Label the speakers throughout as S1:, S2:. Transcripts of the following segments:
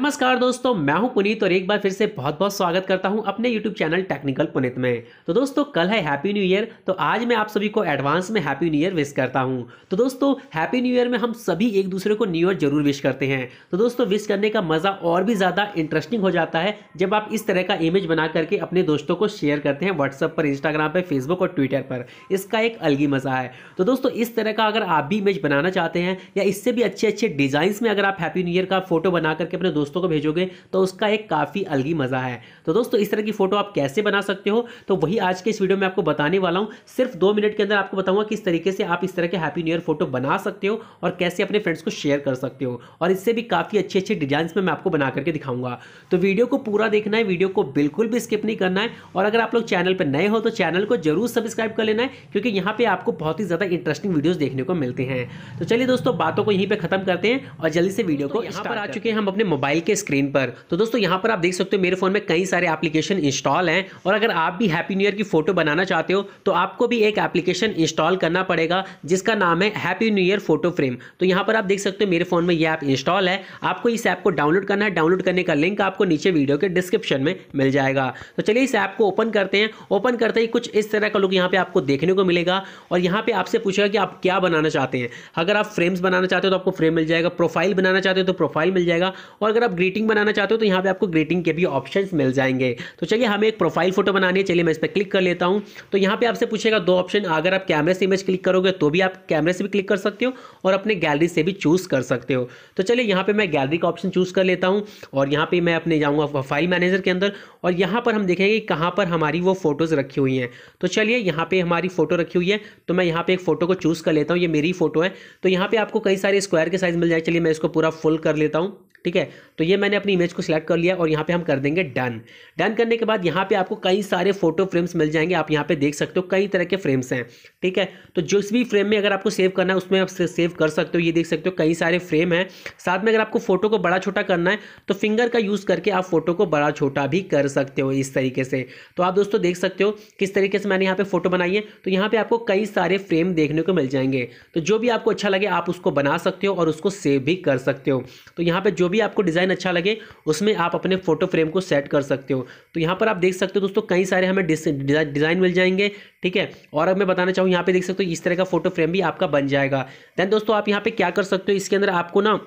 S1: नमस्कार दोस्तों मैं हूं पुनीत और एक बार फिर से बहुत बहुत स्वागत करता हूं अपने YouTube चैनल टेक्निकल पुनीत में तो दोस्तों कल है हैप्पी न्यू ईयर तो आज मैं आप सभी को एडवांस में हैप्पी न्यू ईयर विश करता हूं तो दोस्तों हैप्पी न्यू ईयर में हम सभी एक दूसरे को न्यू ईयर जरूर विश करते हैं तो दोस्तों विश करने का मज़ा और भी ज़्यादा इंटरेस्टिंग हो जाता है जब आप इस तरह का इमेज बना करके अपने दोस्तों को शेयर करते हैं व्हाट्सअप पर इंस्टाग्राम पर फेसबुक और ट्विटर पर इसका एक अलग ही मज़ा है तो दोस्तों इस तरह का अगर आप भी इमेज बनाना चाहते हैं या इससे भी अच्छे अच्छे डिज़ाइंस में अगर आप हैप्पी न्यू ईयर का फोटो बना करके अपने दोस्तों को भेजोगे तो उसका एक काफ़ी अलग ही मज़ा है तो दोस्तों इस तरह की फ़ोटो आप कैसे बना सकते हो तो वही आज के इस वीडियो में आपको बताने वाला हूँ सिर्फ दो मिनट के अंदर आपको बताऊँगा किस तरीके से आप इस तरह के हैप्पी न्यू ईयर फोटो बना सकते हो और कैसे अपने फ्रेंड्स को शेयर कर सकते हो और इससे भी काफ़ी अच्छे अच्छे डिजाइन में मैं आपको बना करके दिखाऊंगा तो वीडियो को पूरा देखना है वीडियो को बिल्कुल भी स्किप नहीं करना है और अगर आप लोग चैनल पर नए हो तो चैनल को जरूर सब्सक्राइब कर लेना है क्योंकि यहाँ पर आपको बहुत ही ज़्यादा इंटरेस्टिंग वीडियोज़ देखने को मिलते हैं तो चलिए दोस्तों बातों को यहीं पर खत्म करते हैं और जल्दी से वीडियो को यहाँ पर आ चुके हैं हम अपने मोबाइल मोबाइल के स्क्रीन पर तो दोस्तों यहाँ पर आप देख सकते हो मेरे फ़ोन में कई सारे एप्लीकेशन इंस्टॉल हैं और अगर आप भी हैप्पी न्यू ईयर की फ़ोटो बनाना चाहते हो तो आपको भी एक एप्लीकेशन इंस्टॉल करना पड़ेगा जिसका नाम है happy new year photo frame तो यहाँ पर आप देख सकते हो मेरे फ़ोन में यह ऐप इंस्टॉल है आपको इस ऐप को डाउनलोड करना है डाउनलोड करने का लिंक आपको नीचे वीडियो के डिस्क्रिप्शन में मिल जाएगा तो चलिए इस ऐप को ओपन करते हैं ओपन करते ही कुछ इस तरह का लुक यहाँ पे आपको देखने को मिलेगा और यहाँ पे आपसे पूछेगा कि आप क्या बनाना चाहते हैं अगर आप फ्रेम्स बनाना चाहते हो तो आपको फ्रेम मिल जाएगा प्रोफाइल बनाना चाहते हो तो प्रोफाइल मिल जाएगा और अगर अगर आप ग्रीटिंग बनाना चाहते हो तो यहाँ पे आपको ग्रीटिंग के भी ऑप्शंस मिल जाएंगे तो चलिए हमें एक प्रोफाइल फोटो बनानी है चलिए मैं इस पर क्लिक कर लेता हूँ तो यहाँ पे आपसे पूछेगा दो ऑप्शन अगर आप कैमरे से इमेज क्लिक करोगे तो भी आप कैमरे से भी क्लिक कर सकते हो और अपने गैलरी से भी चूज़ कर सकते हो तो चलिए यहाँ पर मैं गैलरी का ऑप्शन चूज़ कर लेता हूँ और यहाँ पर मैं अपने जाऊँगा फाइल मैनेजर के अंदर और यहाँ पर हम देखेंगे कहाँ पर हमारी वो फ़ोटोज़ रखी हुई हैं तो चलिए यहाँ पर हमारी फ़ोटो रखी हुई है तो मैं यहाँ पर एक फ़ोटो को चूज़ कर लेता हूँ ये मेरी फ़ोटो है तो यहाँ पर आपको कई सारे स्क्वायर के साइज़ मिल जाए चलिए मैं इसको पूरा फुल कर लेता हूँ ठीक है तो ये मैंने अपनी इमेज को सिलेक्ट कर लिया और यहाँ पे हम कर देंगे डन डन करने के बाद यहाँ पे आपको कई सारे फोटो फ्रेम्स मिल जाएंगे आप यहाँ पे देख सकते हो कई तरह के फ्रेम्स हैं ठीक है तो जिस भी फ्रेम में अगर आपको सेव करना है उसमें आप सेव कर सकते हो ये देख सकते हो कई सारे फ्रेम हैं साथ में अगर आपको फोटो को बड़ा छोटा करना है तो फिंगर का यूज़ करके आप फोटो को बड़ा छोटा भी कर सकते हो इस तरीके से तो आप दोस्तों देख सकते हो किस तरीके से मैंने यहाँ पे फोटो बनाई है तो यहाँ पर आपको कई सारे फ्रेम देखने को मिल जाएंगे तो जो भी आपको अच्छा लगे आप उसको बना सकते हो और उसको सेव भी कर सकते हो तो यहाँ पर जो भी आपको डिज़ाइन अच्छा लगे उसमें आप अपने फोटो फ्रेम को सेट कर सकते हो तो यहाँ पर आप देख सकते हो दोस्तों कई सारे हमें डिज़ाइन मिल जाएंगे ठीक है और अब मैं बताना चाहूँ यहाँ पे देख सकते हो इस तरह का फोटो फ्रेम भी आपका बन जाएगा देन दोस्तों आप यहाँ पे क्या कर सकते हो इसके अंदर आपको ना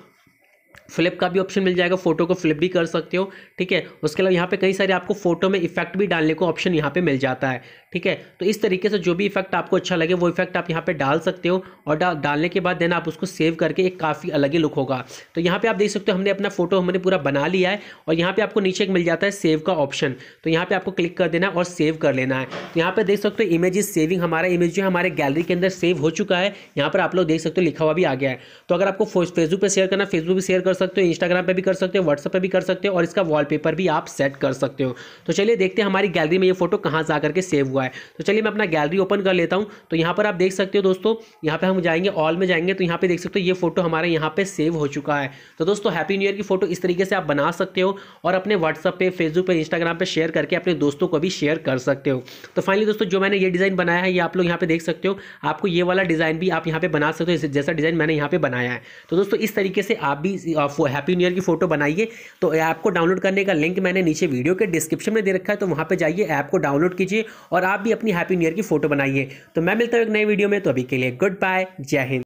S1: फ्लिप का भी ऑप्शन मिल जाएगा फोटो को फ्लिप भी कर सकते हो ठीक है उसके अलावा यहाँ पे कई सारे आपको फोटो में इफेक्ट भी डालने को ऑप्शन यहाँ पे मिल जाता है ठीक है तो इस तरीके से जो भी इफेक्ट आपको अच्छा लगे वो इफेक्ट आप यहाँ पे डाल सकते हो और डा, डालने के बाद देन आप उसको सेव करके एक काफ़ी अलग ही लुक होगा तो यहाँ पर आप देख सकते हो हमने अपना फोटो हमने पूरा बना लिया है और यहाँ पर आपको नीचे एक मिल जाता है सेव का ऑप्शन तो यहाँ पर आपको क्लिक कर देना और सेव कर लेना है तो यहाँ पर देख सकते हो इमेज सेविंग हमारा इमेज जो है हमारे गैलरी के अंदर सेव हो चुका है यहाँ पर आप लोग देख सकते हो लिखा हुआ भी आ गया है तो अगर आपको फेसबुक पर शेयर करना फेसबुक पर शेयर कर सकते हो इंस्टाग्राम पे भी कर सकते हो व्हाट्सएप पे भी कर सकते हो और इसका वॉलपेपर भी आप सेट कर सकते हो तो चलिए देखते हैं हमारी गैलरी में ये फोटो कहाँ से आकर के सेव हुआ है तो चलिए मैं अपना गैलरी ओपन कर लेता हूँ तो यहाँ पर आप देख सकते हो दोस्तों यहाँ पर हम जाएंगे ऑल में जाएंगे तो यहाँ पर देख सकते हो ये फोटो हमारे यहाँ पर सेव हो चुका है तो दोस्तों हैप्पी न्यू ईयर की फोटो इस तरीके से आप बना सकते हो और अपने व्हाट्सअप पर फेसबुक पर इंस्टाग्राम पर शेयर करके अपने दोस्तों को भी शेयर कर सकते हो तो फाइनली दोस्तों जो मैंने ये डिज़ाइन बनाया है ये आप लोग यहाँ पे देख सकते हो आपको ये वाला डिज़ाइन भी आप यहाँ पे बना सकते हो जैसा डिज़ाइन मैंने यहाँ पे बनाया है तो दोस्तों इस तरीके से आप भी हैप्पी न्यू ईयर की फ़ोटो बनाइए तो ऐप को डाउनलोड करने का लिंक मैंने नीचे वीडियो के डिस्क्रिप्शन में दे रखा है तो वहाँ पर जाइए ऐप को डाउनलोड कीजिए और आप भी अपनी हैप्पी न्यू ईयर की फ़ोटो बनाइए तो मैं मिलता हूँ एक नई वीडियो में तो अभी के लिए गुड बाय जय हिंद